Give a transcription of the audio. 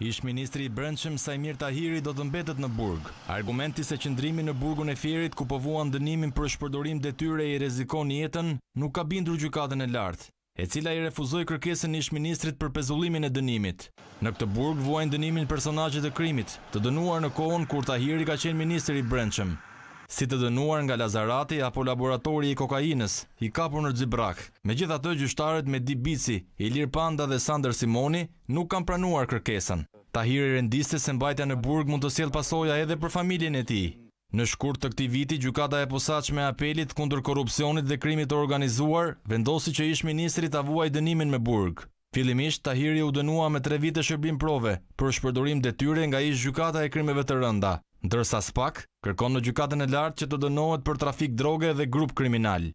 Ish ministri i Brendshëm Saimir Tahiri do të mbetet në burg, argumenti se qëndrimi në burgun e Fierit ku po vuan dënimin për shpërdorim detyre i rrezikon jetën, nuk ka bindur Gjykatën e Lartë, e cila i refuzoi kërkesën ish-ministrit për pezullimin e dënimit. Në këtë burg vuajnë dënimin personazhet e krimit, të dënuar në Kohën kur Tahiri ka qenë ministri i Brendshëm si të dënuar nga Lazarati apo laboratori i kokainës, i kapur në Gjibrak. Me gjitha të gjyshtarët me Dibici, Ilir Panda dhe Sander Simoni nuk kam pranuar kërkesën. Tahiri rendiste se mbajtja në burg mund të siel pasoja edhe për familjen e ti. Në shkurt të këti viti, gjukata e posaq me apelit kundër korupcionit dhe krimit të organizuar, vendosi që ish ministri të i dënimin me burg. Filimisht, Tahiri u dënua me tre vite shërbim prove për shpërdorim detyre nga ish gjukata e krimeve të rënda. Ndërsa spak, kërkon në gjykatën e lartë që të dënohet për trafik droge dhe grup kriminal